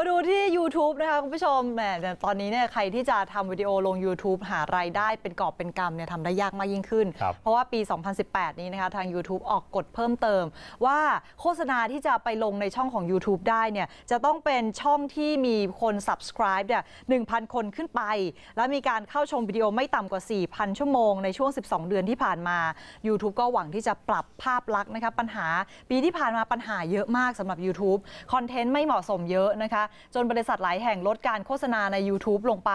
มาดูที่ YouTube นะคะ คุณผู้ชมแหมตอนนี้เนี่ยใครที่จะทำวิดีโอลง YouTube หารายได้เป็นกอบเป็นกำเนี่ยทำได้ยากมากยิ่งขึ้น เพราะว่าปี 2018 นี้นะคะทาง YouTube ออกกฎเพิ่มเติม ว่าโฆษณาที่จะไปลงในช่องของ YouTube ได้เนี่ยจะต้องเป็นช่องที่มีคน subscribe เนี่ย 1,000 คนขึ้นไป และมีการเข้าชมวิดีโอไม่ต่ำกว่า 4,000 ชั่วโมงในช่วง 12 เดือนที่ผ่านมา YouTube ก็หวังที่จะปรับภาพลักษณ์นะคะปัญหาปีที่ผ่านมาปัญหาเยอะมากสำหรับ YouTube คอนเทนต์ไม่เหมาะสมเยอะนะคะจนบริษัทหลายแห่ง ลดการโฆษณาใน YouTube ลงไป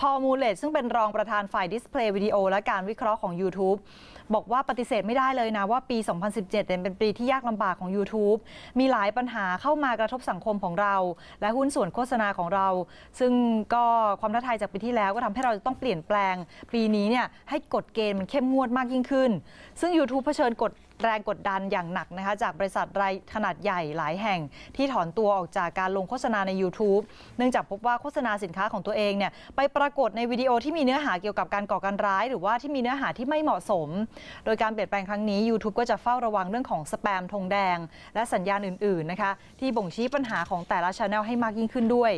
พอมูเลตซึ่งเป็นรองประธานฝ่ายดิสเพลย์วิดีโอและการวิเคราะห์ของ YouTube บอกว่าปฏิเสธไม่ได้เลยนะ ว่าปี 2017 เป็นปีที่ยากลำบากของ YouTube มีหลายปัญหาเข้ามากระทบสังคมของเรา และหุ้นส่วนโฆษณาของเรา ซึ่งก็ความท้าทายจากปีที่แล้วก็ทำให้เราต้องเปลี่ยนแปลง ปีนี้เนี่ยให้กฎเกณฑ์มันเข้มงวดมากยิ่งขึ้น ซึ่ง YouTube เผชิญกฎแรงกดดันอย่างหนักนะคะจากบริษัทรายขนาดใหญ่หลายแห่งที่ถอนตัวออกจากการลงโฆษณาณาใน YouTube เนื่องจากพบว่าโฆษณาสินค้าของตัวเองเนี่ยไปปรากฏในวิดีโอที่มีเนื้อหาเกี่ยวกับการก่อการร้ายหรือว่าที่มีเนื้อหาที่ไม่เหมาะสม โดยการเปลี่ยนแปลงครั้งนี้ YouTube ก็จะเฝ้าระวังเรื่องของ สแปมธงแดง และสัญญาณอื่น ๆ นะคะ ที่บ่งชี้ปัญหาของแต่ละช anel ให้มากยิ่งขึ้นด้วย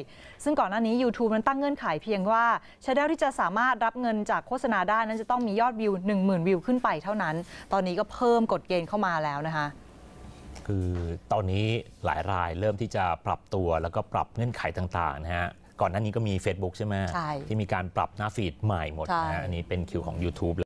ซึ่งก่อนหน้านี้ YouTube นั้นตั้งเงื่อนไขเพียงว่าช anel ที่จะสามารถรับเงินจากโฆษณาได้นั้นจะต้องมียอดวิว10,000วิวขึ้นไปเท่านั้น ตอนนี้ก็เพิ่มกฎเกณฑ์เข้ามาแล้วนะคะคือตอนนี้หลายรายเริ่มที่จะปรับตัวแล้วก็ปรับเงื่อนไขต่าง ๆ นะฮะ ก่อนหน้านี้ก็มี Facebook ใช่ไหมใช่ที่มีการปรับหน้าฟีดใหม่หมดนะฮะอันนี้เป็นคิวของ YouTube